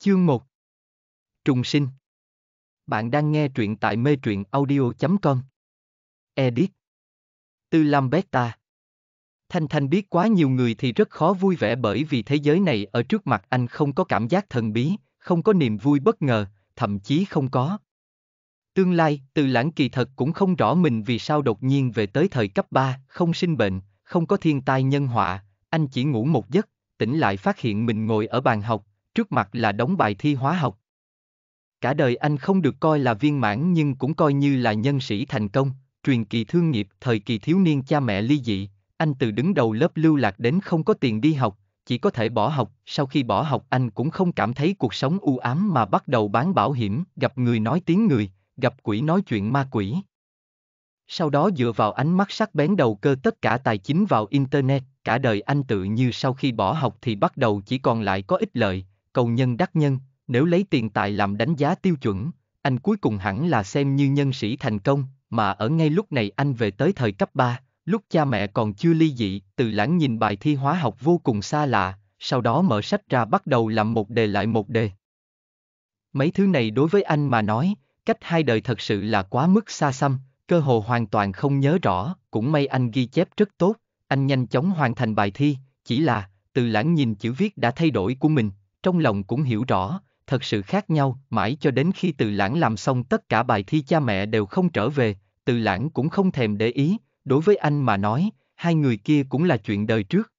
Chương 1 Trùng sinh Bạn đang nghe truyện tại mê truyện audio.com Edit Tư Lam Beta Thanh Thanh biết quá nhiều người thì rất khó vui vẻ bởi vì thế giới này ở trước mặt anh không có cảm giác thần bí, không có niềm vui bất ngờ, thậm chí không có. Tương lai, từ lãng kỳ thật cũng không rõ mình vì sao đột nhiên về tới thời cấp 3, không sinh bệnh, không có thiên tai nhân họa, anh chỉ ngủ một giấc, tỉnh lại phát hiện mình ngồi ở bàn học, trước mặt là đóng bài thi hóa học. Cả đời anh không được coi là viên mãn nhưng cũng coi như là nhân sĩ thành công, truyền kỳ thương nghiệp thời kỳ thiếu niên cha mẹ ly dị, anh từ đứng đầu lớp lưu lạc đến không có tiền đi học, chỉ có thể bỏ học, sau khi bỏ học anh cũng không cảm thấy cuộc sống u ám mà bắt đầu bán bảo hiểm, gặp người nói tiếng người, gặp quỷ nói chuyện ma quỷ. Sau đó dựa vào ánh mắt sắc bén đầu cơ tất cả tài chính vào Internet, cả đời anh tự như sau khi bỏ học thì bắt đầu chỉ còn lại có ích lợi, cầu nhân đắc nhân, nếu lấy tiền tài làm đánh giá tiêu chuẩn, anh cuối cùng hẳn là xem như nhân sĩ thành công, mà ở ngay lúc này anh về tới thời cấp 3, lúc cha mẹ còn chưa ly dị, từ lãng nhìn bài thi hóa học vô cùng xa lạ, sau đó mở sách ra bắt đầu làm một đề lại một đề. Mấy thứ này đối với anh mà nói, cách hai đời thật sự là quá mức xa xăm, cơ hồ hoàn toàn không nhớ rõ, cũng may anh ghi chép rất tốt, anh nhanh chóng hoàn thành bài thi, chỉ là, từ lãng nhìn chữ viết đã thay đổi của mình, trong lòng cũng hiểu rõ, thật sự khác nhau, mãi cho đến khi từ lãng làm xong tất cả bài thi cha mẹ đều không trở về, từ lãng cũng không thèm để ý, đối với anh mà nói, hai người kia cũng là chuyện đời trước.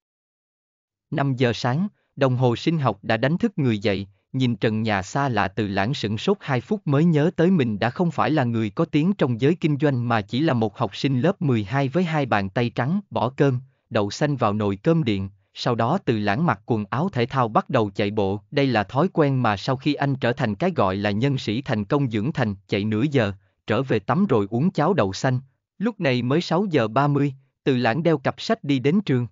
5 giờ sáng, đồng hồ sinh học đã đánh thức người dậy, nhìn trần nhà xa lạ từ lãng sửng sốt 2 phút mới nhớ tới mình đã không phải là người có tiếng trong giới kinh doanh mà chỉ là một học sinh lớp 12 với hai bàn tay trắng bỏ cơm, đậu xanh vào nồi cơm điện, sau đó từ lãng mặc quần áo thể thao bắt đầu chạy bộ. Đây là thói quen mà sau khi anh trở thành cái gọi là nhân sĩ thành công dưỡng thành, chạy nửa giờ, trở về tắm rồi uống cháo đậu xanh. Lúc này mới 6 giờ 30, từ lãng đeo cặp sách đi đến trường.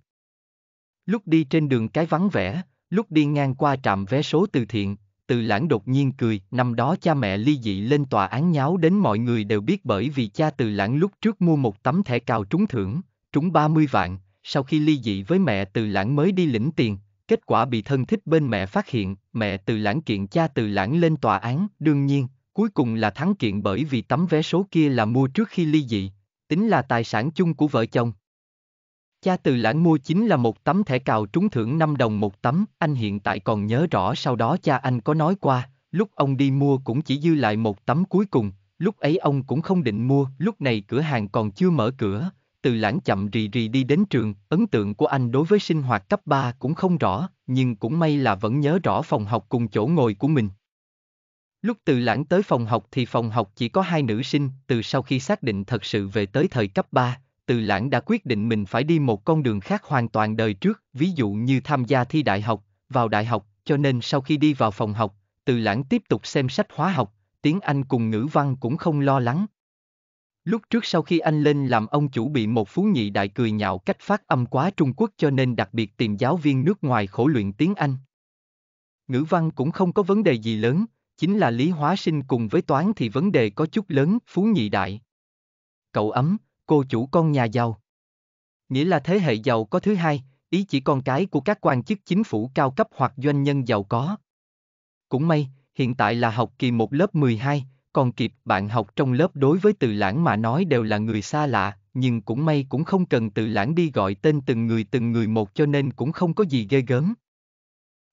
Lúc đi trên đường cái vắng vẻ, lúc đi ngang qua trạm vé số từ thiện, từ lãng đột nhiên cười, năm đó cha mẹ ly dị lên tòa án nháo đến mọi người đều biết bởi vì cha từ lãng lúc trước mua một tấm thẻ cào trúng thưởng, trúng 30 vạn, sau khi ly dị với mẹ từ lãng mới đi lĩnh tiền, kết quả bị thân thích bên mẹ phát hiện, mẹ từ lãng kiện cha từ lãng lên tòa án, đương nhiên, cuối cùng là thắng kiện bởi vì tấm vé số kia là mua trước khi ly dị, tính là tài sản chung của vợ chồng. Cha từ lãng mua chính là một tấm thẻ cào trúng thưởng 5 đồng một tấm, anh hiện tại còn nhớ rõ sau đó cha anh có nói qua, lúc ông đi mua cũng chỉ dư lại một tấm cuối cùng, lúc ấy ông cũng không định mua, lúc này cửa hàng còn chưa mở cửa, từ lãng chậm rì rì đi đến trường, ấn tượng của anh đối với sinh hoạt cấp 3 cũng không rõ, nhưng cũng may là vẫn nhớ rõ phòng học cùng chỗ ngồi của mình. Lúc từ lãng tới phòng học thì phòng học chỉ có hai nữ sinh, từ sau khi xác định thật sự về tới thời cấp 3, từ lãng đã quyết định mình phải đi một con đường khác hoàn toàn đời trước, ví dụ như tham gia thi đại học, vào đại học, cho nên sau khi đi vào phòng học, từ lãng tiếp tục xem sách hóa học, tiếng Anh cùng ngữ văn cũng không lo lắng, Lúc trước sau khi anh lên làm ông chủ bị một phú nhị đại cười nhạo cách phát âm quá Trung Quốc cho nên đặc biệt tìm giáo viên nước ngoài khổ luyện tiếng Anh. Ngữ văn cũng không có vấn đề gì lớn, chính là lý hóa sinh cùng với toán thì vấn đề có chút lớn, phú nhị đại. Cậu ấm, cô chủ con nhà giàu. Nghĩa là thế hệ giàu có thứ hai, ý chỉ con cái của các quan chức chính phủ cao cấp hoặc doanh nhân giàu có. Cũng may, hiện tại là học kỳ một lớp 12, còn kịp, bạn học trong lớp đối với từ lãng mà nói đều là người xa lạ, nhưng cũng may cũng không cần từ lãng đi gọi tên từng người từng người một cho nên cũng không có gì ghê gớm.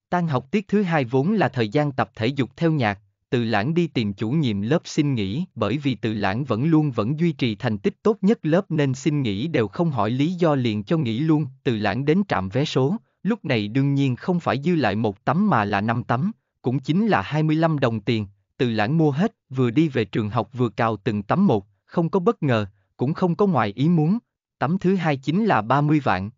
Tan học tiết thứ hai vốn là thời gian tập thể dục theo nhạc, từ lãng đi tìm chủ nhiệm lớp xin nghỉ bởi vì từ lãng vẫn luôn vẫn duy trì thành tích tốt nhất lớp nên xin nghỉ đều không hỏi lý do liền cho nghỉ luôn, từ lãng đến trạm vé số, lúc này đương nhiên không phải dư lại một tấm mà là năm tấm, cũng chính là 25 đồng tiền, từ lãng mua hết, vừa đi về trường học vừa cào từng tấm một, không có bất ngờ, cũng không có ngoài ý muốn, tấm thứ hai chính là 30 vạn.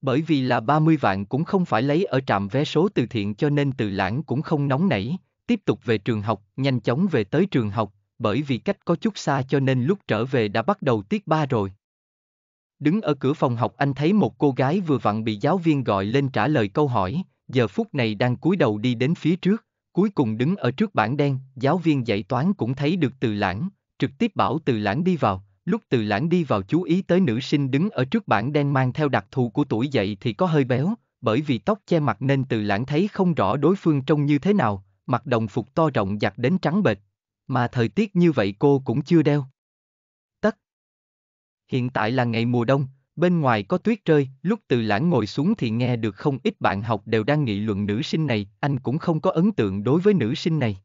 Bởi vì là 30 vạn cũng không phải lấy ở trạm vé số từ thiện cho nên từ lãng cũng không nóng nảy, tiếp tục về trường học, nhanh chóng về tới trường học, bởi vì cách có chút xa cho nên lúc trở về đã bắt đầu tiết ba rồi. Đứng ở cửa phòng học anh thấy một cô gái vừa vặn bị giáo viên gọi lên trả lời câu hỏi, giờ phút này đang cúi đầu đi đến phía trước. Cuối cùng đứng ở trước bảng đen, giáo viên dạy toán cũng thấy được từ lãng, trực tiếp bảo từ lãng đi vào. Lúc từ lãng đi vào chú ý tới nữ sinh đứng ở trước bảng đen mang theo đặc thù của tuổi dậy thì có hơi béo, bởi vì tóc che mặt nên từ lãng thấy không rõ đối phương trông như thế nào, mặc đồng phục to rộng giặt đến trắng bệch. Mà thời tiết như vậy cô cũng chưa đeo. Tất. Hiện tại là ngày mùa đông, Bên ngoài có tuyết rơi, lúc từ lãng ngồi xuống thì nghe được không ít bạn học đều đang nghị luận nữ sinh này, anh cũng không có ấn tượng đối với nữ sinh này.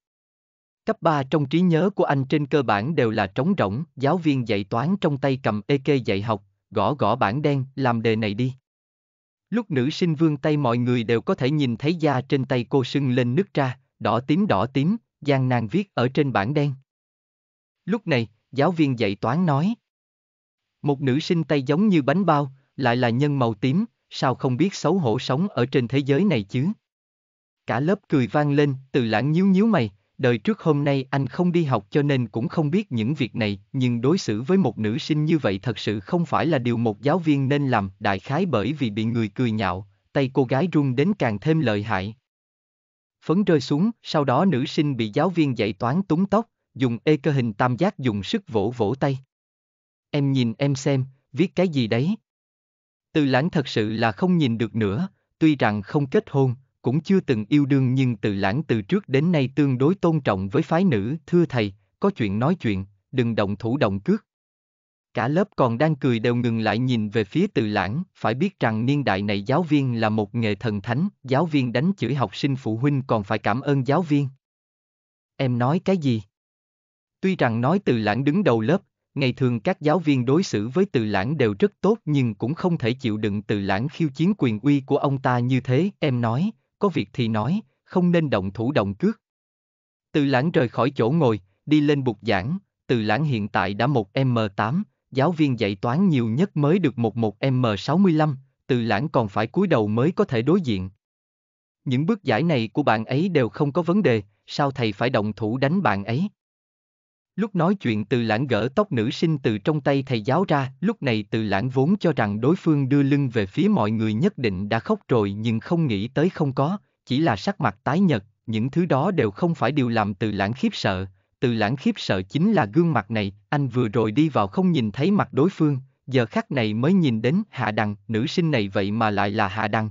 Cấp 3 trong trí nhớ của anh trên cơ bản đều là trống rỗng, giáo viên dạy toán trong tay cầm EK dạy học, gõ gõ bảng đen, làm đề này đi. Lúc nữ sinh vương tay mọi người đều có thể nhìn thấy da trên tay cô sưng lên nước ra, đỏ tím đỏ tím, gian nàng viết ở trên bảng đen. Lúc này, giáo viên dạy toán nói, một nữ sinh tay giống như bánh bao, lại là nhân màu tím, sao không biết xấu hổ sống ở trên thế giới này chứ? Cả lớp cười vang lên, từ lãng nhíu nhíu mày, đời trước hôm nay anh không đi học cho nên cũng không biết những việc này, nhưng đối xử với một nữ sinh như vậy thật sự không phải là điều một giáo viên nên làm, đại khái bởi vì bị người cười nhạo, tay cô gái run đến càng thêm lợi hại. Phấn rơi xuống, sau đó nữ sinh bị giáo viên dạy toán túng tóc, dùng ê cơ hình tam giác dùng sức vỗ vỗ tay em nhìn em xem, viết cái gì đấy. Từ lãng thật sự là không nhìn được nữa, tuy rằng không kết hôn, cũng chưa từng yêu đương nhưng từ lãng từ trước đến nay tương đối tôn trọng với phái nữ, thưa thầy, có chuyện nói chuyện, đừng động thủ động cước. Cả lớp còn đang cười đều ngừng lại nhìn về phía từ lãng, phải biết rằng niên đại này giáo viên là một nghề thần thánh, giáo viên đánh chửi học sinh phụ huynh còn phải cảm ơn giáo viên. Em nói cái gì? Tuy rằng nói từ lãng đứng đầu lớp, Ngày thường các giáo viên đối xử với từ lãng đều rất tốt nhưng cũng không thể chịu đựng từ lãng khiêu chiến quyền uy của ông ta như thế. Em nói, có việc thì nói, không nên động thủ động cước. Từ lãng rời khỏi chỗ ngồi, đi lên bục giảng. Từ lãng hiện tại đã một M8, giáo viên dạy toán nhiều nhất mới được một một M65, từ lãng còn phải cúi đầu mới có thể đối diện. Những bước giải này của bạn ấy đều không có vấn đề, sao thầy phải động thủ đánh bạn ấy? Lúc nói chuyện từ lãng gỡ tóc nữ sinh từ trong tay thầy giáo ra, lúc này từ lãng vốn cho rằng đối phương đưa lưng về phía mọi người nhất định đã khóc rồi nhưng không nghĩ tới không có, chỉ là sắc mặt tái nhật, những thứ đó đều không phải điều làm từ lãng khiếp sợ, từ lãng khiếp sợ chính là gương mặt này, anh vừa rồi đi vào không nhìn thấy mặt đối phương, giờ khắc này mới nhìn đến hạ đằng, nữ sinh này vậy mà lại là hạ đằng.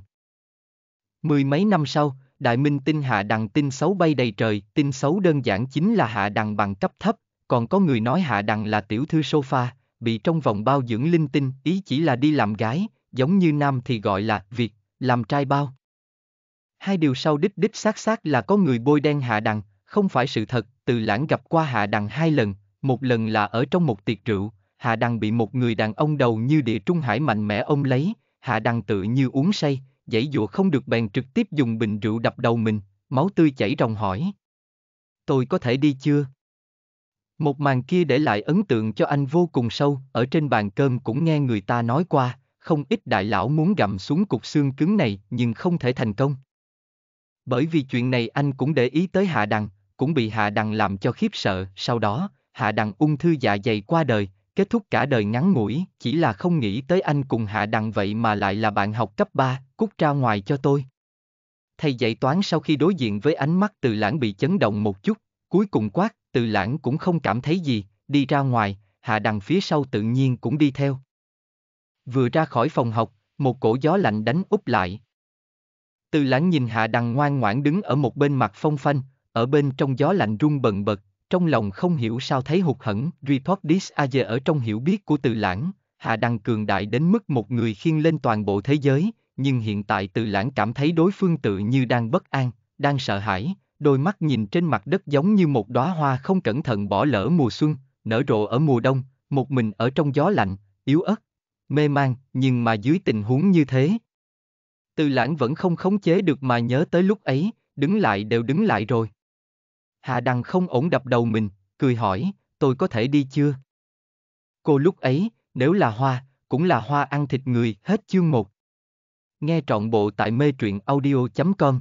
Mười mấy năm sau, Đại Minh tin hạ đằng tin xấu bay đầy trời, tin xấu đơn giản chính là hạ đằng bằng cấp thấp, còn có người nói hạ đằng là tiểu thư sofa, bị trong vòng bao dưỡng linh tinh, ý chỉ là đi làm gái, giống như nam thì gọi là việc, làm trai bao. Hai điều sau đích đích xác xác là có người bôi đen hạ đằng, không phải sự thật, từ lãng gặp qua hạ đằng hai lần, một lần là ở trong một tiệc rượu, hạ đằng bị một người đàn ông đầu như địa trung hải mạnh mẽ ông lấy, hạ đằng tự như uống say, dãy dụa không được bèn trực tiếp dùng bình rượu đập đầu mình, máu tươi chảy ròng hỏi. Tôi có thể đi chưa? Một màn kia để lại ấn tượng cho anh vô cùng sâu, ở trên bàn cơm cũng nghe người ta nói qua, không ít đại lão muốn gặm xuống cục xương cứng này nhưng không thể thành công. Bởi vì chuyện này anh cũng để ý tới Hạ Đằng, cũng bị Hạ Đằng làm cho khiếp sợ, sau đó, Hạ Đằng ung thư dạ dày qua đời, kết thúc cả đời ngắn ngủi, chỉ là không nghĩ tới anh cùng Hạ Đằng vậy mà lại là bạn học cấp 3, cút ra ngoài cho tôi. Thầy dạy toán sau khi đối diện với ánh mắt từ lãng bị chấn động một chút, cuối cùng quát, từ lãng cũng không cảm thấy gì, đi ra ngoài, hạ đằng phía sau tự nhiên cũng đi theo. Vừa ra khỏi phòng học, một cổ gió lạnh đánh úp lại. Từ lãng nhìn hạ đằng ngoan ngoãn đứng ở một bên mặt phong phanh, ở bên trong gió lạnh rung bần bật, trong lòng không hiểu sao thấy hụt hẫng. Report this a giờ ở trong hiểu biết của từ lãng, hạ đằng cường đại đến mức một người khiên lên toàn bộ thế giới, nhưng hiện tại từ lãng cảm thấy đối phương tự như đang bất an, đang sợ hãi, đôi mắt nhìn trên mặt đất giống như một đóa hoa không cẩn thận bỏ lỡ mùa xuân, nở rộ ở mùa đông, một mình ở trong gió lạnh, yếu ớt, mê man, nhưng mà dưới tình huống như thế. Từ lãng vẫn không khống chế được mà nhớ tới lúc ấy, đứng lại đều đứng lại rồi. Hà đằng không ổn đập đầu mình, cười hỏi, tôi có thể đi chưa? Cô lúc ấy, nếu là hoa, cũng là hoa ăn thịt người, hết chương một. Nghe trọn bộ tại mê truyện audio.com